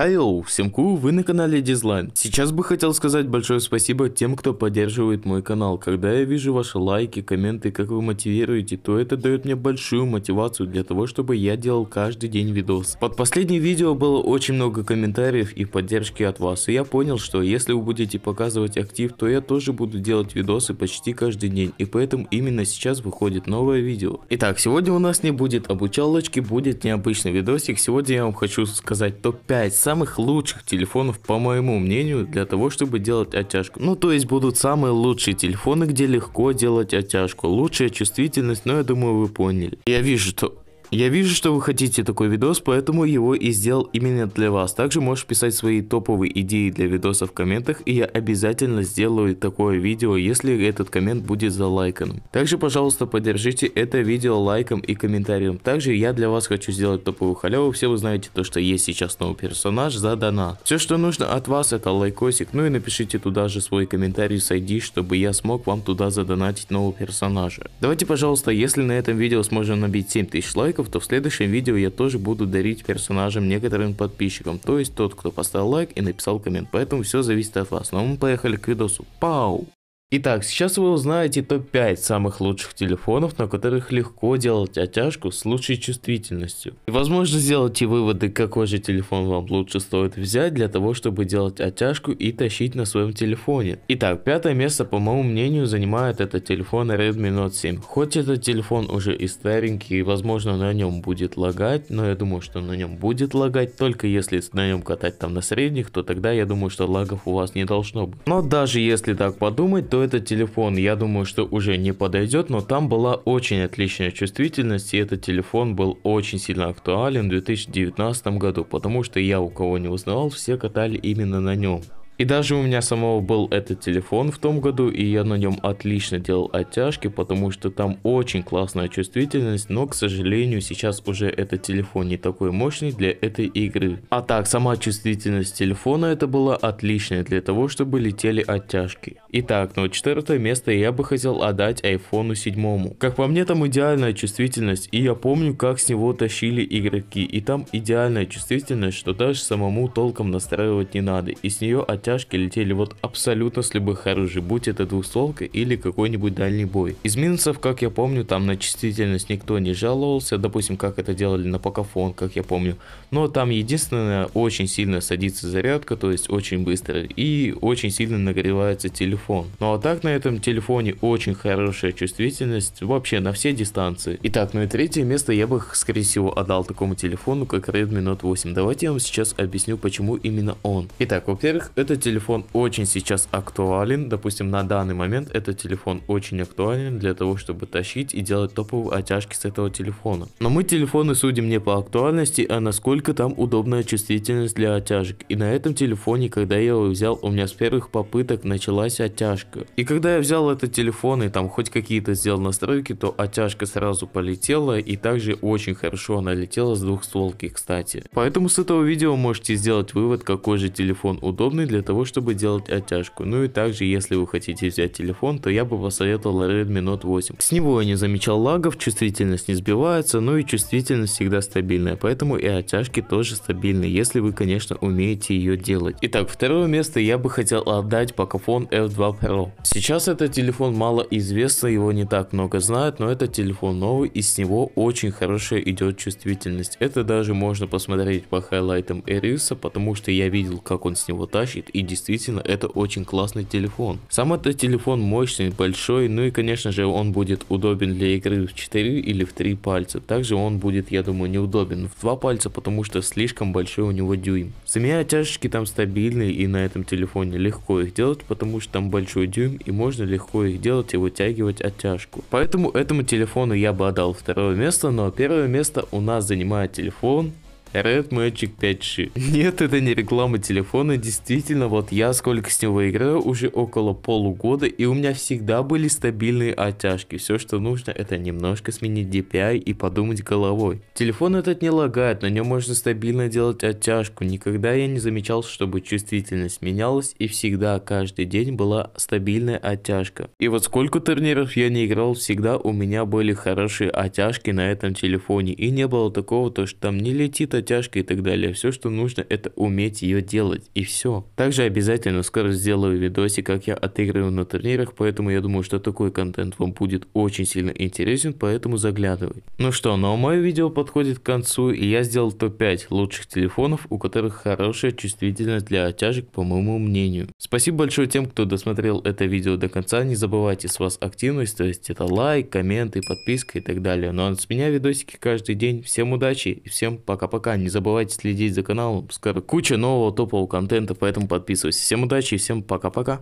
Хайоу, всем ку, вы на канале Дизлайн. Сейчас бы хотел сказать большое спасибо тем, кто поддерживает мой канал. Когда я вижу ваши лайки, комменты, как вы мотивируете, то это дает мне большую мотивацию для того, чтобы я делал каждый день видос. Под последнее видео было очень много комментариев и поддержки от вас, и я понял, что если вы будете показывать актив, то я тоже буду делать видосы почти каждый день, и поэтому именно сейчас выходит новое видео. Итак, сегодня у нас не будет обучалочки, будет необычный видосик. Сегодня я вам хочу сказать топ-5 самых лучших телефонов, по моему мнению, для того, чтобы делать оттяжку. Ну, то есть будут самые лучшие телефоны, где легко делать оттяжку. Лучшая чувствительность, но ну, я думаю, вы поняли. Я вижу, что я вижу, что вы хотите такой видос, поэтому его и сделал именно для вас. Также можешь писать свои топовые идеи для видосов в комментах, и я обязательно сделаю такое видео, если этот коммент будет залайкан. Также, пожалуйста, поддержите это видео лайком и комментарием. Также я для вас хочу сделать топовую халяву, все вы знаете то, что есть сейчас новый персонаж за донат. Все, что нужно от вас, это лайкосик, ну и напишите туда же свой комментарий с ID, чтобы я смог вам туда задонатить нового персонажа. Давайте, пожалуйста, если на этом видео сможем набить 7000 лайков, лайков, то в следующем видео я тоже буду дарить персонажам некоторым подписчикам, то есть тот, кто поставил лайк и написал коммент. Поэтому все зависит от вас. Ну а мы поехали к видосу. Пау! Итак, сейчас вы узнаете топ-5 самых лучших телефонов, на которых легко делать оттяжку с лучшей чувствительностью. И возможно сделайте выводы, какой же телефон вам лучше стоит взять для того, чтобы делать оттяжку и тащить на своем телефоне. Итак, пятое место, по моему мнению, занимает этот телефон Redmi Note 7. Хоть этот телефон уже и старенький, и возможно на нем будет лагать, но я думаю, что на нем будет лагать, только если на нем катать там на средних, то тогда я думаю, что лагов у вас не должно быть. Но даже если так подумать, то этот телефон, я думаю, что уже не подойдет, но там была очень отличная чувствительность, и этот телефон был очень сильно актуален в 2019 году, потому что я у кого не узнавал, все катали именно на нем. И даже у меня самого был этот телефон в том году, и я на нем отлично делал оттяжки, потому что там очень классная чувствительность, но, к сожалению, сейчас уже этот телефон не такой мощный для этой игры. А так, сама чувствительность телефона это была отличная для того, чтобы летели оттяжки. Итак, на ну четвертое место я бы хотел отдать айфону 7. Как по мне, там идеальная чувствительность, и я помню, как с него тащили игроки, и там идеальная чувствительность, что даже самому толком настраивать не надо, и с нее оттяжки летели вот абсолютно с любых оружий, будь это двустволка или какой-нибудь дальний бой. Из минусов, как я помню, там на чувствительность никто не жаловался, допустим, как это делали на Покафон, как я помню, но там единственное, очень сильно садится зарядка, то есть очень быстро, и очень сильно нагревается телефон телефон. Ну а так на этом телефоне очень хорошая чувствительность вообще на все дистанции. Итак, ну и третье место я бы скорее всего отдал такому телефону как Redmi Note 8. Давайте я вам сейчас объясню почему именно он. Итак, во-первых, этот телефон очень сейчас актуален. Допустим, на данный момент этот телефон очень актуален для того, чтобы тащить и делать топовые оттяжки с этого телефона. Но мы телефоны судим не по актуальности, а насколько там удобная чувствительность для оттяжек. И на этом телефоне, когда я его взял, у меня с первых попыток началась оттяжка оттяжка. И когда я взял этот телефон и там хоть какие-то сделал настройки, то оттяжка сразу полетела и также очень хорошо она летела с двухстволки, кстати. Поэтому с этого видео можете сделать вывод, какой же телефон удобный для того, чтобы делать оттяжку. Ну и также, если вы хотите взять телефон, то я бы посоветовал Redmi Note 8. С него я не замечал лагов, чувствительность не сбивается, ну и чувствительность всегда стабильная, поэтому и оттяжки тоже стабильны, если вы, конечно, умеете ее делать. Итак, второе место я бы хотел отдать Pocophone F2 2 Pro. Сейчас этот телефон мало известно, его не так много знают, но этот телефон новый и с него очень хорошая идет чувствительность. Это даже можно посмотреть по хайлайтам Эриса, потому что я видел, как он с него тащит и действительно это очень классный телефон. Сам этот телефон мощный, большой, ну и конечно же он будет удобен для игры в 4 или в 3 пальца. Также он будет, я думаю, неудобен в 2 пальца, потому что слишком большой у него дюйм. Сами оттяжечки там стабильные и на этом телефоне легко их делать, потому что там большой дюйм и можно легко их делать и вытягивать оттяжку. Поэтому этому телефону я бы отдал второе место, но первое место у нас занимает телефон Red Magic 5G. Нет, это не реклама телефона, действительно, вот я сколько с него играю, уже около полугода, и у меня всегда были стабильные оттяжки. Все, что нужно, это немножко сменить DPI и подумать головой. Телефон этот не лагает, на нем можно стабильно делать оттяжку. Никогда я не замечал, чтобы чувствительность менялась, и всегда, каждый день была стабильная оттяжка. И вот сколько турниров я не играл, всегда у меня были хорошие оттяжки на этом телефоне, и не было такого, то что там не летит затяжка и так далее. Все, что нужно, это уметь ее делать, и все. Также обязательно скоро сделаю видосик, как я отыгрываю на турнирах, поэтому я думаю, что такой контент вам будет очень сильно интересен, поэтому заглядывай. Ну что, ну а мое видео подходит к концу, и я сделал топ-5 лучших телефонов, у которых хорошая чувствительность для оттяжек, по моему мнению. Спасибо большое тем, кто досмотрел это видео до конца, не забывайте с вас активность, то есть это лайк, комменты, подписка и так далее. Ну а с меня видосики каждый день, всем удачи и всем пока-пока пока. Не забывайте следить за каналом. Скоро куча нового топового контента, поэтому подписывайтесь. Всем удачи и всем пока-пока.